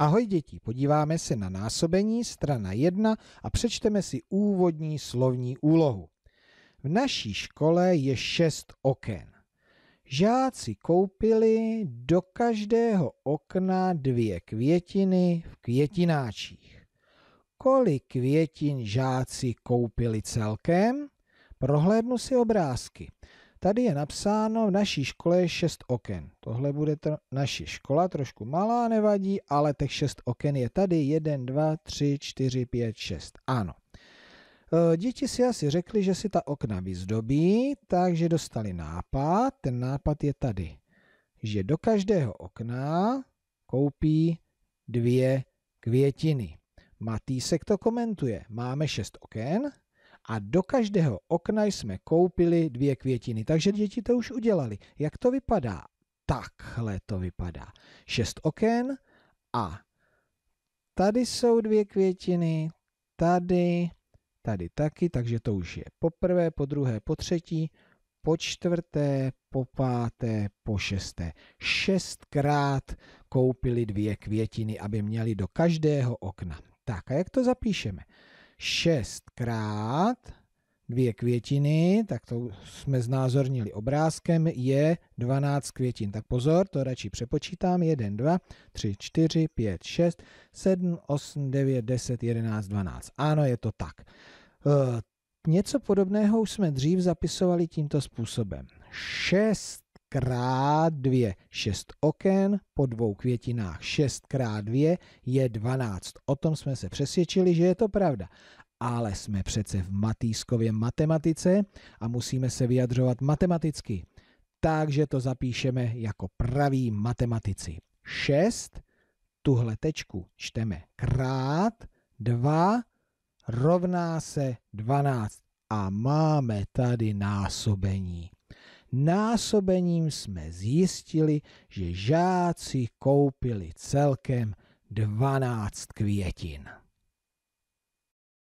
Ahoj děti, podíváme se na násobení, strana 1 a přečteme si úvodní slovní úlohu. V naší škole je šest oken. Žáci koupili do každého okna dvě květiny v květináčích. Kolik květin žáci koupili celkem? Prohlédnu si obrázky. Tady je napsáno, v naší škole je šest oken. Tohle bude tr- naše škola, trošku malá, nevadí, ale těch šest oken je tady 1, 2, 3, 4, 5, 6. Ano. E, děti si asi řekli, že si ta okna vyzdobí, takže dostali nápad. Ten nápad je tady, že do každého okna koupí dvě květiny. Matýsek to komentuje. Máme šest oken, a do každého okna jsme koupili dvě květiny. Takže děti to už udělali. Jak to vypadá? Takhle to vypadá. Šest oken a tady jsou dvě květiny, tady, tady taky, takže to už je po prvé, po druhé, po třetí, po čtvrté, po páté, po šesté. Šestkrát koupili dvě květiny, aby měli do každého okna. Tak a jak to zapíšeme? 6krát dvě květiny, tak to jsme znázornili obrázkem, je 12 květin. Tak pozor, to radši přepočítám. 1, 2, 3, 4, 5, 6, 7, 8, 9, 10, 11, 12. Ano, je to tak. E, Něco podobného už jsme dřív zapisovali tímto způsobem. 6 krát 2, 6 oken po dvou květinách 6 krát 2 je 12. O tom jsme se přesvědčili, že je to pravda. Ale jsme přece v Matýskově matematice a musíme se vyjadřovat matematicky. Takže to zapíšeme jako praví matematici. 6, tuhle tečku čteme krát, 2 rovná se 12. A máme tady násobení násobením jsme zjistili, že žáci koupili celkem 12 květin.